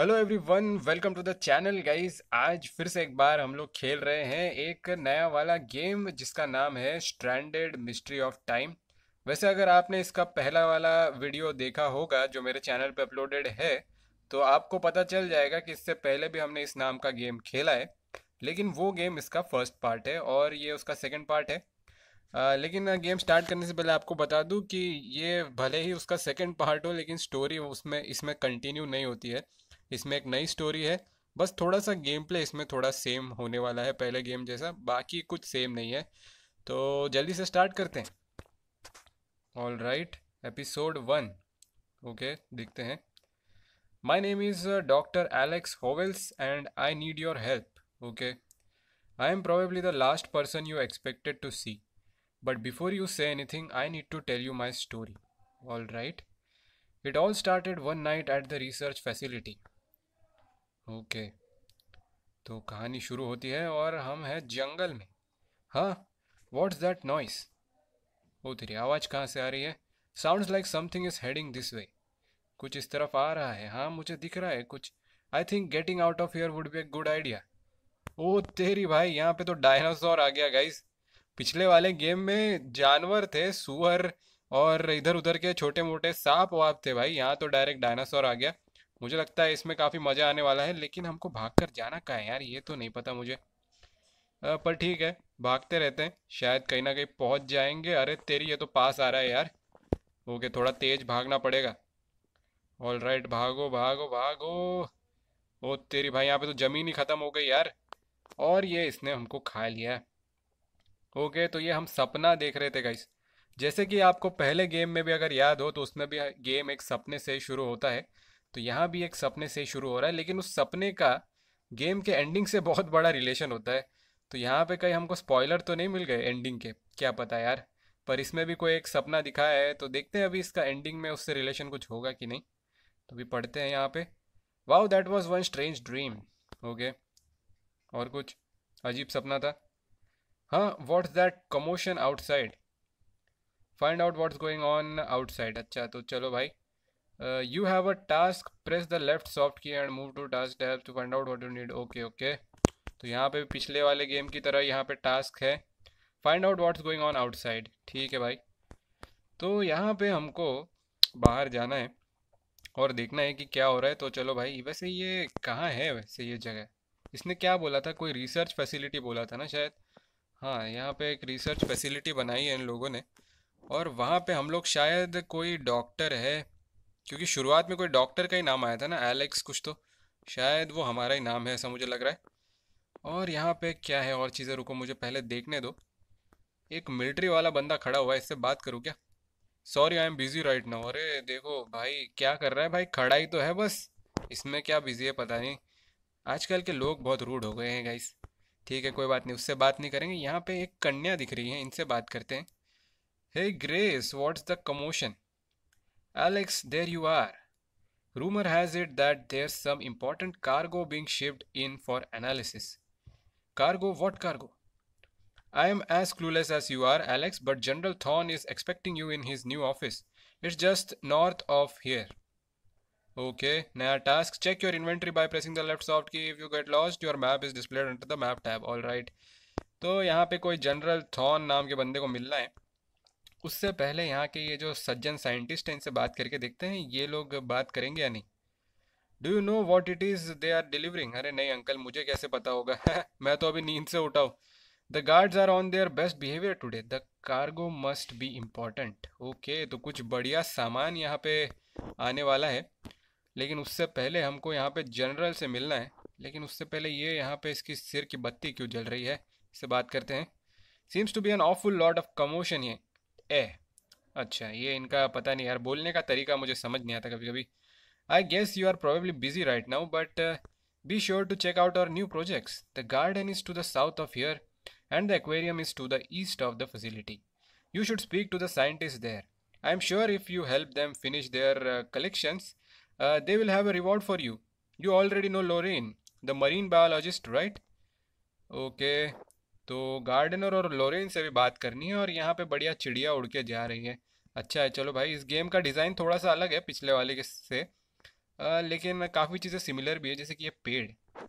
Hello everyone welcome to the channel guys आज फिर से एक बार हम लोग खेल रहे हैं एक नया वाला गेम जिसका नाम है स्ट्रैंडेड मिस्ट्री ऑफ टाइम वैसे अगर आपने इसका पहला वाला वीडियो देखा होगा जो मेरे चैनल पे अपलोडेड है तो आपको पता चल जाएगा कि इससे पहले भी हमने इस नाम का गेम खेला है लेकिन वो गेम इसका फर्स्ट पार्ट है और ये उसका सेकेंड पार्ट है आ, लेकिन गेम स्टार्ट करने से पहले आपको बता दूँ कि ये भले ही उसका सेकेंड पार्ट हो लेकिन स्टोरी उसमें इसमें कंटिन्यू नहीं होती है इसमें एक नई स्टोरी है बस थोड़ा सा गेम प्ले इसमें थोड़ा सेम होने वाला है पहले गेम जैसा बाकी कुछ सेम नहीं है तो जल्दी से स्टार्ट करते हैं all right episode one okay देखते हैं my name is doctor Alex Howells and I need your help okay I am probably the last person you expected to see but before you say anything I need to tell you my story all right it all started one night at the research facility okay तो कहानी शुरू होती है और हम हैं जंगल में हाँ वॉट्स दैट नॉइस ओ तेरी आवाज़ कहाँ से आ रही है sounds like something is heading this way कुछ इस तरफ आ रहा है हाँ मुझे दिख रहा है कुछ I think getting out of here would be a good idea ओ तेरी भाई यहाँ पे तो डायनासोर आ गया गाइस पिछले वाले गेम में जानवर थे सुअर और इधर उधर के छोटे मोटे सांप वाप थे भाई यहाँ तो डायरेक्ट डायनासोर आ गया मुझे लगता है इसमें काफ़ी मज़ा आने वाला है लेकिन हमको भाग कर जाना कहाँ है यार ये तो नहीं पता मुझे आ, पर ठीक है भागते रहते हैं शायद कहीं ना कहीं पहुंच जाएंगे अरे तेरी ये तो पास आ रहा है यार ओके थोड़ा तेज भागना पड़ेगा ऑल राइट भागो भागो भागो ओ तेरी भाई यहाँ पे तो ज़मीन ही ख़त्म हो गई यार और ये इसने हमको खा लिया ओके तो ये हम सपना देख रहे थे गाइस जैसे कि आपको पहले गेम में भी अगर याद हो तो उसमें भी गेम एक सपने से शुरू होता है तो यहाँ भी एक सपने से शुरू हो रहा है लेकिन उस सपने का गेम के एंडिंग से बहुत बड़ा रिलेशन होता है तो यहाँ पे कहीं हमको स्पॉयलर तो नहीं मिल गए एंडिंग के क्या पता यार पर इसमें भी कोई एक सपना दिखाया है तो देखते हैं अभी इसका एंडिंग में उससे रिलेशन कुछ होगा कि नहीं तो अभी पढ़ते हैं यहाँ पे wow that was one strange dream okay और कुछ अजीब सपना था हाँ what's that commotion outside find out what's going on outside अच्छा तो चलो भाई Uh, you have a task press the left soft key and move to task tab to find out what you need okay okay तो यहाँ पे पिछले वाले game की तरह यहाँ पे टास्क है find out what's going on outside ठीक है भाई तो यहाँ पे हमको बाहर जाना है और देखना है कि क्या हो रहा है तो चलो भाई वैसे ये कहाँ है वैसे ये जगह इसने क्या बोला था कोई रिसर्च फैसिलिटी बोला था ना शायद हाँ यहाँ पे एक रिसर्च फैसिलिटी बनाई है इन लोगों ने और वहाँ पर हम लोग शायद कोई डॉक्टर है क्योंकि शुरुआत में कोई डॉक्टर का ही नाम आया था ना एलेक्स कुछ तो शायद वो हमारा ही नाम है ऐसा मुझे लग रहा है और यहाँ पे क्या है और चीज़ें रुको मुझे पहले देखने दो एक मिलिट्री वाला बंदा खड़ा हुआ है इससे बात करूँ क्या sorry I am busy right now अरे देखो भाई क्या कर रहा है भाई खड़ा ही तो है बस इसमें क्या बिजी है पता नहीं आजकल के लोग बहुत रूड हो गए हैं गाइस ठीक है कोई बात नहीं उससे बात नहीं करेंगे यहाँ पे एक कन्या दिख रही है इनसे बात करते हैं hey Grace what's the commotion Alex, there you are. Rumor has it that there's some important cargo being shipped in for analysis. Cargo? What cargo? I am as clueless as you are, Alex, but General Thorne is expecting you in his new office. It's just north of here. Okay, now task. Check your inventory by pressing the left soft key. If you get lost, your map is displayed under the map tab. Alright. तो यहाँ पे कोई General थॉन नाम के बंदे को मिलना है उससे पहले यहाँ के ये जो सज्जन साइंटिस्ट हैं इनसे बात करके देखते हैं ये लोग बात करेंगे या नहीं do you know what it is they are delivering अरे नहीं अंकल मुझे कैसे पता होगा मैं तो अभी नींद से उठाऊँ the guards are on their best behaviour today the cargo must be important okay तो कुछ बढ़िया सामान यहाँ पे आने वाला है लेकिन उससे पहले हमको यहाँ पे जनरल से मिलना है लेकिन उससे पहले ये यहाँ पे इसकी सिर की बत्ती क्यों जल रही है इससे बात करते हैं seems to be an awful lot of commotion ये ए eh, अच्छा ये इनका पता नहीं यार बोलने का तरीका मुझे समझ नहीं आता कभी कभी I guess you are probably busy right now but be sure to check out our new projects the garden is to the south of here and the aquarium is to the east of the facility you should speak to the scientist there I am sure if you help them finish their collections they will have a reward for you you already know Lorraine the marine biologist right okay तो gardener और Lorraine से भी बात करनी है और यहाँ पे बढ़िया चिड़िया उड़ के जा रही है अच्छा है चलो भाई इस गेम का डिज़ाइन थोड़ा सा अलग है पिछले वाले के से आ, लेकिन काफ़ी चीज़ें सिमिलर भी है जैसे कि ये पेड़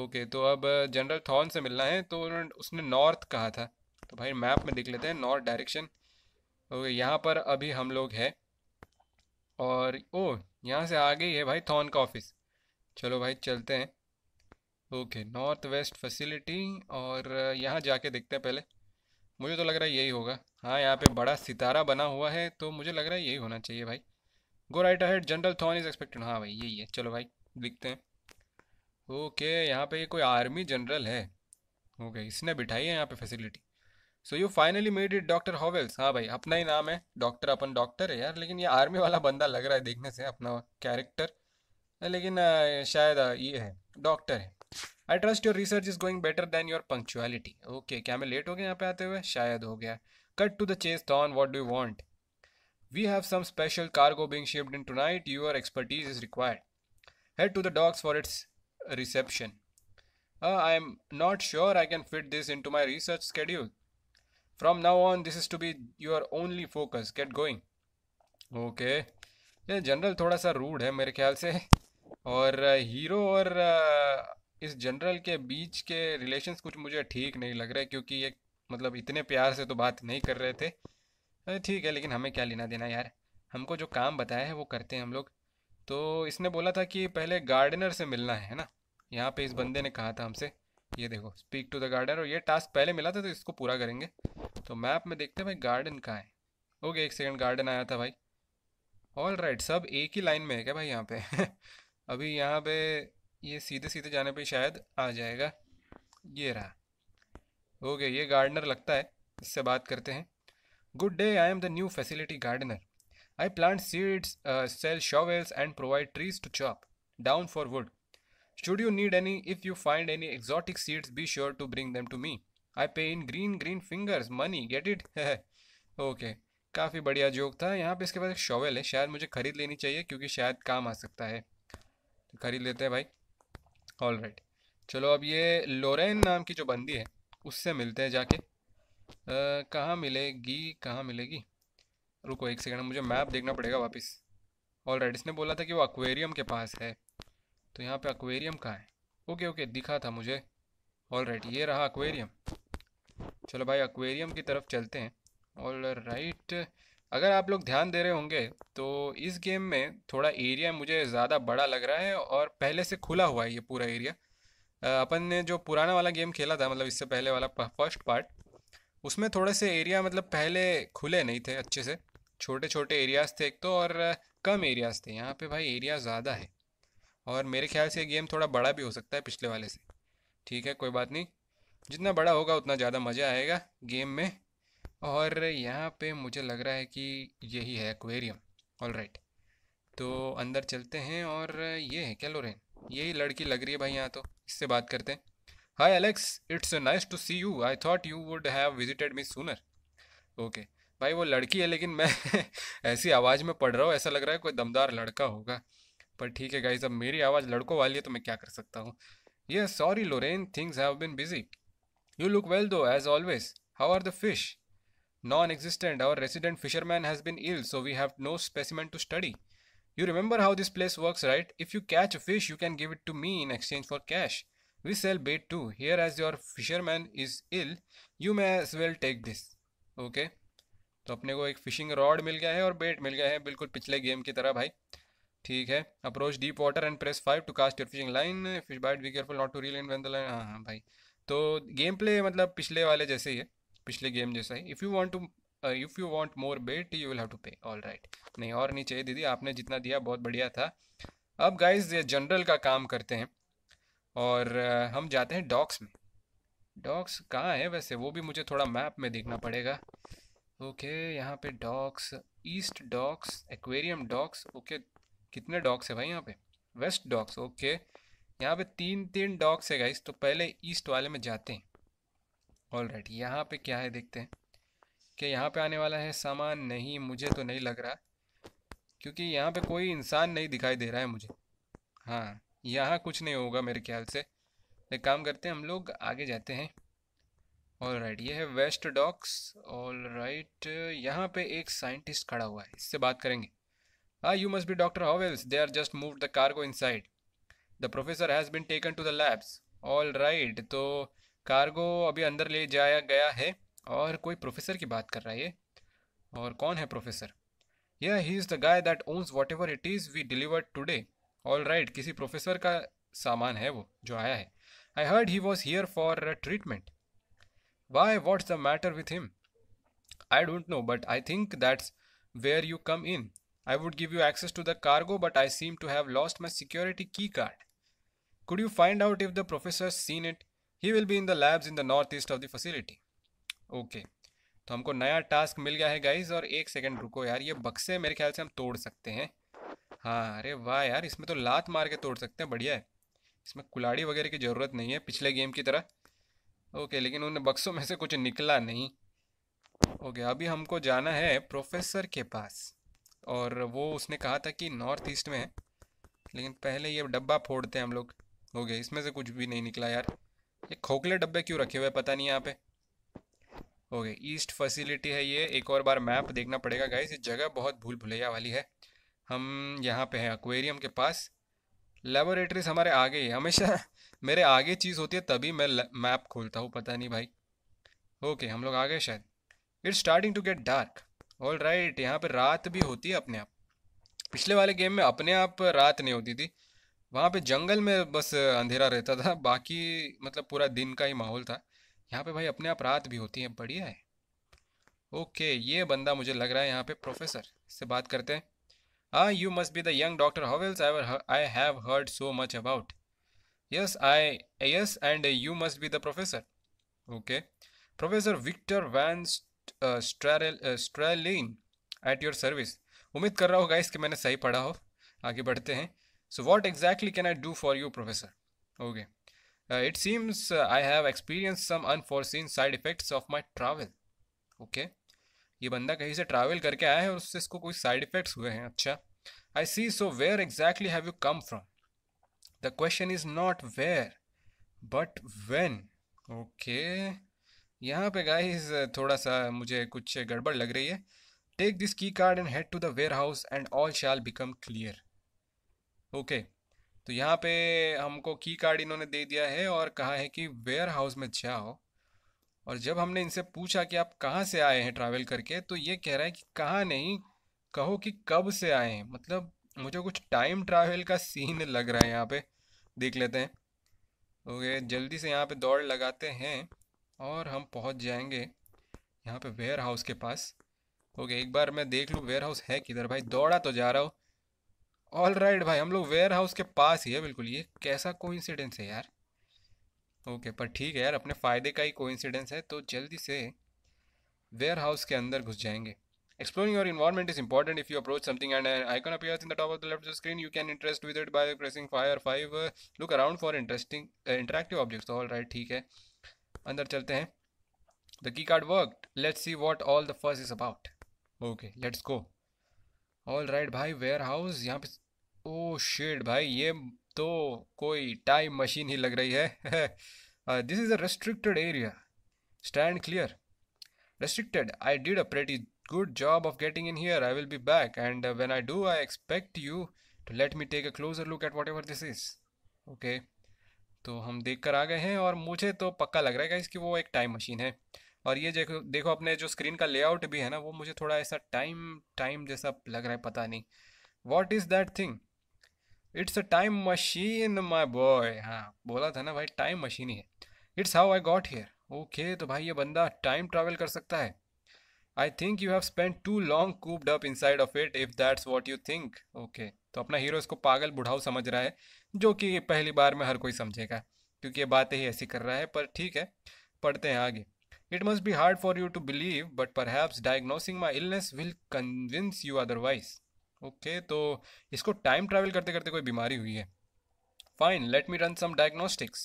ओके तो अब जनरल थॉर्न से मिलना है तो उसने नॉर्थ कहा था तो भाई मैप में देख लेते हैं नॉर्थ डायरेक्शन ओके यहाँ पर अभी हम लोग हैं और ओ यहाँ से आगे ही है भाई थॉर्न का ऑफिस चलो भाई चलते हैं ओके नॉर्थ वेस्ट फैसिलिटी और यहाँ जाके देखते हैं पहले मुझे तो लग रहा है यही होगा हाँ यहाँ पे बड़ा सितारा बना हुआ है तो मुझे लग रहा है यही होना चाहिए भाई go right ahead general Thorne is expected हाँ भाई यही है चलो भाई दिखते हैं ओके यहाँ पे ये कोई आर्मी जनरल है ओके इसने बिठाई है यहाँ पे facility so you finally made it doctor Howells हाँ भाई अपना ही नाम है डॉक्टर अपन डॉक्टर है यार लेकिन ये आर्मी वाला बंदा लग रहा है देखने से अपना कैरेक्टर लेकिन शायद ये है डॉक्टर है I trust your research is going better than your punctuality okay क्या मैं लेट हो गया यहाँ पे आते हुए शायद हो गया cut to the chase Don what do want we have some special cargo being shipped in tonight your expertise is required head to the docks for its reception I am not sure I can fit this into my research schedule from now on this is to be your only focus get going okay ये general थोड़ा सा rude है मेरे ख्याल से और hero और इस जनरल के बीच के रिलेशंस कुछ मुझे ठीक नहीं लग रहे क्योंकि ये मतलब इतने प्यार से तो बात नहीं कर रहे थे अरे ठीक है लेकिन हमें क्या लेना देना यार हमको जो काम बताया है वो करते हैं हम लोग तो इसने बोला था कि पहले गार्डनर से मिलना है ना यहाँ पे इस हाँ। बंदे ने कहा था हमसे ये देखो स्पीक टू द गार्डनर और ये टास्क पहले मिला था तो इसको पूरा करेंगे तो मैप में देखते हैं भाई गार्डन कहाँ है ओके एक सेकंड गार्डन आया था भाई ऑल राइट right, सब एक ही लाइन में है क्या भाई यहाँ पे अभी यहाँ पे ये सीधे सीधे जाने पे शायद आ जाएगा ये रहा हो गया ये गार्डनर लगता है इससे बात करते हैं good day I am the new facility gardener I plant seeds sell shovels and provide trees to chop down for wood should you need any if you find any exotic seeds be sure to bring them to me i pay green green green fingers money get है okay काफ़ी बढ़िया joke था यहाँ पे इसके पास एक shovel है शायद मुझे ख़रीद लेनी चाहिए क्योंकि शायद काम आ सकता है तो खरीद लेते हैं भाई ऑल राइट चलो अब ये लोरेन नाम की जो बंदी है उससे मिलते हैं जाके कहाँ मिलेगी कहाँ मिलेगी रुको एक सेकेंड मुझे मैप देखना पड़ेगा वापस ऑल राइट इसने बोला था कि वो अक्वेरियम के पास है तो यहाँ पे अक्वेरियम कहाँ है ओके ओके दिखा था मुझे ऑल राइट ये रहा अक्वेरियम चलो भाई अक्वेरियम की तरफ चलते हैं ऑल राइट right. अगर आप लोग ध्यान दे रहे होंगे तो इस गेम में थोड़ा एरिया मुझे ज़्यादा बड़ा लग रहा है और पहले से खुला हुआ है ये पूरा एरिया अपन ने जो पुराना वाला गेम खेला था मतलब इससे पहले वाला फर्स्ट पार्ट उसमें थोड़े से एरिया मतलब पहले खुले नहीं थे अच्छे से छोटे छोटे एरियाज़ थे एक तो और कम एरियाज़ थे यहाँ पे भाई एरिया ज़्यादा है और मेरे ख्याल से ये गेम थोड़ा बड़ा भी हो सकता है पिछले वाले से ठीक है कोई बात नहीं जितना बड़ा होगा उतना ज़्यादा मज़ा आएगा गेम में और यहाँ पे मुझे लग रहा है कि यही है एक्वेरियम ऑल राइट तो अंदर चलते हैं और ये है क्या लोरेन यही लड़की लग रही है भाई यहाँ तो इससे बात करते हैं hi Alex it's nice to see you I thought you would have visited me sooner okay भाई वो लड़की है लेकिन मैं ऐसी आवाज़ में पढ़ रहा हूँ ऐसा लग रहा है कोई दमदार लड़का होगा पर ठीक है गाई अब मेरी आवाज़ लड़कों वाली है तो मैं क्या कर सकता हूँ ये sorry Lorraine things have been busy you look well though as always how are the fish Non-existent, our resident fisherman has been ill, so we have no specimen to study. You remember how this place works, right? If you catch a fish, you can give it to me in exchange for cash. We sell bait too. Here as your fisherman is ill, you may as well take this. Okay? तो अपने को एक fishing rod मिल गया है और बेट मिल गया है बिल्कुल पिछले गेम की तरह भाई ठीक है approach deep water and press five to cast your fishing line fish bite be careful not to reel in when the line हाँ हाँ भाई तो गेम प्ले मतलब पिछले वाले जैसे ही है पिछले गेम जैसा ही if you want to if you want more bet you will have to pay all right नहीं और नहीं चाहिए दीदी आपने जितना दिया बहुत बढ़िया था अब गाइज ये जनरल का काम करते हैं और uh, हम जाते हैं डॉक्स में डॉक्स कहाँ है वैसे वो भी मुझे थोड़ा मैप में देखना पड़ेगा ओके यहाँ पे docks east docks aquarium docks okay कितने डॉक्स है भाई यहाँ पे वेस्ट डॉक्स ओके यहाँ पे तीन तीन डॉक्स है गाइस तो पहले ईस्ट वाले में जाते हैं ऑल राइट यहाँ पर क्या है देखते हैं कि यहाँ पे आने वाला है सामान नहीं मुझे तो नहीं लग रहा क्योंकि यहाँ पे कोई इंसान नहीं दिखाई दे रहा है मुझे हाँ यहाँ कुछ नहीं होगा मेरे ख्याल से एक काम करते हैं हम लोग आगे जाते हैं ऑल राइट ये है वेस्ट डॉक्स ऑल राइट यहाँ पे एक साइंटिस्ट खड़ा हुआ है इससे बात करेंगे हाँ you must be doctor Howells they are just move the cargo inside the professor has been taken to the labs all right तो कार्गो अभी अंदर ले जाया गया है और कोई प्रोफेसर की बात कर रहा है ये और कौन है प्रोफेसर यह he is the guy that owns whatever it is we deliver today all right किसी प्रोफेसर का सामान है वो जो आया है I heard he was here for treatment why what's the matter with him I don't know but I think that's where you come in I would give you access to the cargo but I seem to have lost my security key card could you find out if the professor seen it he will be in the labs in the north east of the facility okay तो हमको नया task मिल गया है guys और एक second रुको यार ये बक्से मेरे ख्याल से हम तोड़ सकते हैं हाँ अरे वाह यार इसमें तो लात मार के तोड़ सकते हैं बढ़िया है इसमें कुलाड़ी वगैरह की ज़रूरत नहीं है पिछले गेम की तरह ओके लेकिन उन बक्सों में से कुछ निकला नहीं ओके अभी हमको जाना है प्रोफेसर के पास और वो उसने कहा था कि नॉर्थ ईस्ट में है लेकिन पहले ये डब्बा फोड़ते हैं हम लोग ओके इसमें से कुछ भी नहीं निकला यार ये खोखले डब्बे क्यों रखे हुए पता नहीं यहाँ पे ओके ईस्ट फैसिलिटी है ये एक और बार मैप देखना पड़ेगा गाइस ये जगह बहुत भूल भुलैया वाली है हम यहाँ पे हैं एक्वेरियम के पास लेबोरेटरीज हमारे आगे ही हमेशा मेरे आगे चीज़ होती है तभी मैं मैप खोलता हूँ पता नहीं भाई ओके हम लोग आ गए शायद it's starting to get dark all right यहाँ पर रात भी होती है अपने आप पिछले वाले गेम में अपने आप रात नहीं होती थी वहाँ पे जंगल में बस अंधेरा रहता था बाकी मतलब पूरा दिन का ही माहौल था यहाँ पे भाई अपने आप रात भी होती है बढ़िया है ओके ये बंदा मुझे लग रहा है यहाँ पे प्रोफेसर से बात करते हैं हाँ you must be the young doctor Howells I I have heard so much about yes I yes and you must be the professor okay professor Victor Van Strelin at your service उम्मीद कर रहा हूँ guys कि मैंने सही पढ़ा हो आगे बढ़ते हैं So what exactly can I do for you, Professor? Okay. Uh, it seems uh, I have experienced some unforeseen side effects of my travel. Okay. ये बंदा कहीं से ट्रैवल करके आया है और उससे इसको कोई साइड इफेक्ट्स हुए हैं अच्छा I see so where exactly have you come from the question is not where but when okay यहाँ पे गाइस थोड़ा सा मुझे कुछ गड़बड़ लग रही है take this key card and head to the warehouse and all shall become clear okay तो यहाँ पे हमको की कार्ड इन्होंने दे दिया है और कहा है कि वेयर हाउस में जाओ और जब हमने इनसे पूछा कि आप कहाँ से आए हैं ट्रैवल करके तो ये कह रहा है कि कहाँ नहीं कहो कि कब से आए हैं मतलब मुझे कुछ टाइम ट्रैवल का सीन लग रहा है यहाँ पे देख लेते हैं ओके जल्दी से यहाँ पे दौड़ लगाते हैं और हम पहुँच जाएंगे यहाँ पे वेयर हाउस के पास ओके एक बार मैं देख लूँ वेयर हाउस है किधर भाई दौड़ा तो जा रहा हूँ ऑल राइट भाई हम लोग वेयर हाउस के पास ही है बिल्कुल ये कैसा कोइंसिडेंस है यार ओके okay, पर ठीक है यार अपने फ़ायदे का ही कोइंसिडेंस है तो जल्दी से वेयर हाउस के अंदर घुस जाएंगे exploring your environment is important if you approach something and I can appear in the top of the left screen you can interest with it by pressing fire five look around for interesting interactive objects all right ठीक है अंदर चलते हैं the key card work let's see what all the fuss is about okay let's go all right भाई warehouse यहाँ पे ओ oh, shade भाई ये तो कोई टाइम मशीन ही लग रही है this is a restricted area stand clear restricted I did a pretty good job of getting in here I will be back and when I do I expect you to let me take a closer look at whatever this is okay तो हम देख कर आ गए हैं और मुझे तो पक्का लग रहा है कि वो एक टाइम मशीन है और ये देखो देखो अपने जो स्क्रीन का लेआउट भी है ना वो मुझे थोड़ा ऐसा टाइम टाइम जैसा लग रहा है पता नहीं what is that thing it's a time machine my boy हाँ बोला था ना भाई टाइम मशीन ही है it's how I got here okay तो भाई ये बंदा टाइम ट्रैवल कर सकता है I think you have spend too long cooped up inside of it if that's what you think okay तो अपना हीरो इसको पागल बुढ़ाऊ समझ रहा है जो कि पहली बार में हर कोई समझेगा क्योंकि ये बातें ही ऐसी कर रहा है पर ठीक है पढ़ते हैं आगे It must be hard for you to believe, but perhaps diagnosing my illness will convince you otherwise. Okay okay, तो इसको टाइम ट्रैवल करते करते कोई बीमारी हुई है fine let me run some diagnostics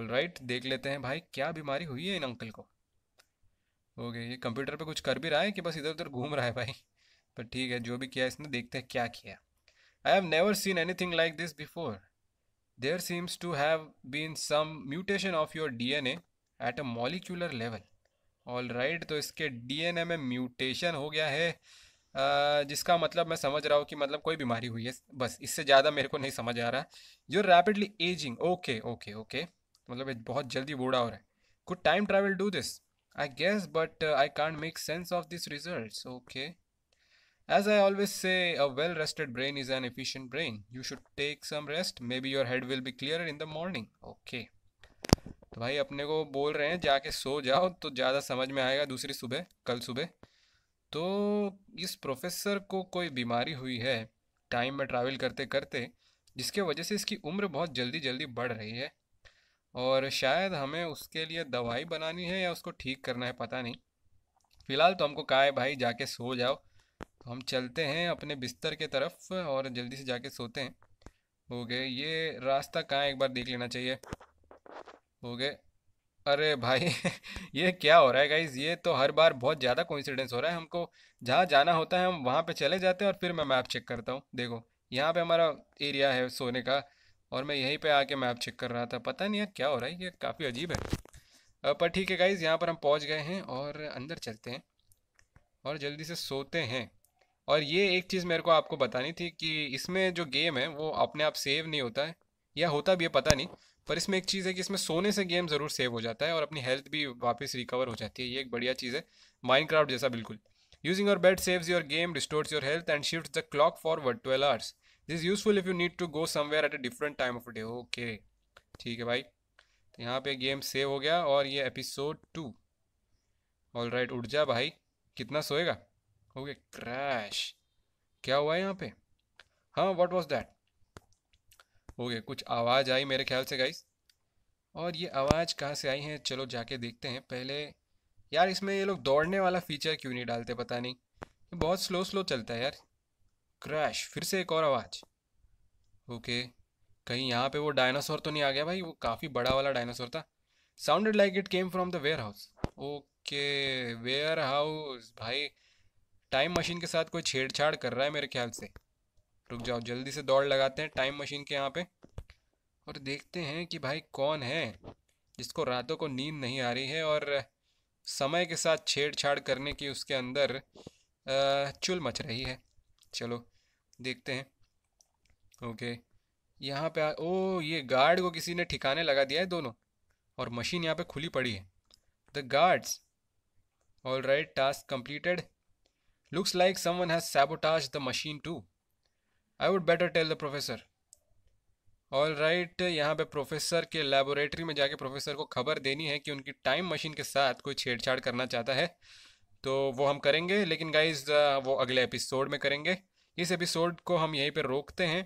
all right देख लेते हैं भाई क्या बीमारी हुई है इन अंकल को ओके okay, ये कंप्यूटर पे कुछ कर भी रहा है कि बस इधर उधर घूम रहा है भाई पर ठीक है जो भी किया इसने देखते हैं क्या किया I have never seen anything like this before there seems to have been some mutation of your D N A at a molecular level all right तो इसके डीएनए में म्यूटेशन हो गया है जिसका मतलब मैं समझ रहा हूँ कि मतलब कोई बीमारी हुई है बस इससे ज़्यादा मेरे को नहीं समझ आ रहा जो rapidly aging okay okay okay मतलब बहुत जल्दी बूढ़ा हो रहा है could time travel do this I guess but I can't make sense of this result okay as I always say a well rested brain is an efficient brain you should take some rest maybe your head will be clear in the morning okay तो भाई अपने को बोल रहे हैं जाके सो जाओ तो ज़्यादा समझ में आएगा दूसरी सुबह कल सुबह तो इस प्रोफेसर को कोई बीमारी हुई है टाइम में ट्रैवल करते करते जिसके वजह से इसकी उम्र बहुत जल्दी जल्दी बढ़ रही है और शायद हमें उसके लिए दवाई बनानी है या उसको ठीक करना है पता नहीं फ़िलहाल तो हमको कहा है भाई जाके सो जाओ तो हम चलते हैं अपने बिस्तर के तरफ और जल्दी से जाके सोते हैं हो गए ये रास्ता कहाँ एक बार देख लेना चाहिए हो गए अरे भाई ये क्या हो रहा है गाइज ये तो हर बार बहुत ज़्यादा कोइंसिडेंस हो रहा है हमको जहाँ जाना होता है हम वहाँ पे चले जाते हैं और फिर मैं मैप चेक करता हूँ देखो यहाँ पे हमारा एरिया है सोने का और मैं यहीं पे आके मैप चेक कर रहा था पता नहीं यार क्या हो रहा है ये काफ़ी अजीब है पर ठीक है गाइज़ यहाँ पर हम पहुँच गए हैं और अंदर चलते हैं और जल्दी से सोते हैं और ये एक चीज़ मेरे को आपको बतानी थी कि इसमें जो गेम है वो अपने आप सेव नहीं होता है या होता भी है पता नहीं पर इसमें एक चीज़ है कि इसमें सोने से गेम ज़रूर सेव हो जाता है और अपनी हेल्थ भी वापस रिकवर हो जाती है ये एक बढ़िया चीज़ है माइनक्राफ्ट जैसा बिल्कुल using your bed saves your game restores your health and shift the clock for forward twelve hours this useful if you need to go somewhere at a different time of day okay ठीक है भाई तो यहाँ पे game save हो गया और ये एपिसोड टू ऑल राइट उठ जा भाई कितना सोएगा ओके क्रैश क्या हुआ है यहाँ पे हाँ वॉट वॉज दैट हो गया कुछ आवाज़ आई मेरे ख्याल से गाइस और ये आवाज़ कहाँ से आई है चलो जाके देखते हैं पहले यार इसमें ये लोग दौड़ने वाला फीचर क्यों नहीं डालते पता नहीं बहुत स्लो स्लो चलता है यार क्रैश फिर से एक और आवाज़ ओके कहीं यहाँ पे वो डायनासोर तो नहीं आ गया भाई वो काफ़ी बड़ा वाला डायनासोर था sounded like it came from the warehouse okay warehouse भाई टाइम मशीन के साथ कोई छेड़छाड़ कर रहा है मेरे ख्याल से रुक जाओ जल्दी से दौड़ लगाते हैं टाइम मशीन के यहाँ पे और देखते हैं कि भाई कौन है जिसको रातों को नींद नहीं आ रही है और समय के साथ छेड़छाड़ करने की उसके अंदर चुल मच रही है चलो देखते हैं ओके यहाँ पे आ, ओ ये गार्ड को किसी ने ठिकाने लगा दिया है दोनों और मशीन यहाँ पे खुली पड़ी है the guards all right task completed looks like someone has sabotage the machine too I would better tell the professor all right right, यहाँ पे प्रोफेसर के लेबोरेटरी में जाके प्रोफेसर को खबर देनी है कि उनकी टाइम मशीन के साथ कोई छेड़छाड़ करना चाहता है तो वो हम करेंगे लेकिन गाइज वो अगले एपिसोड में करेंगे इस एपिसोड को हम यहीं पर रोकते हैं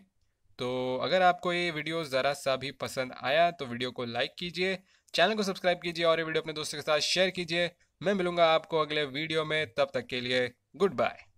तो अगर आपको ये वीडियो ज़रा सा भी पसंद आया तो वीडियो को लाइक कीजिए चैनल को सब्सक्राइब कीजिए और ये वीडियो अपने दोस्तों के साथ शेयर कीजिए मैं मिलूंगा आपको अगले वीडियो में तब तक के लिए गुड बाय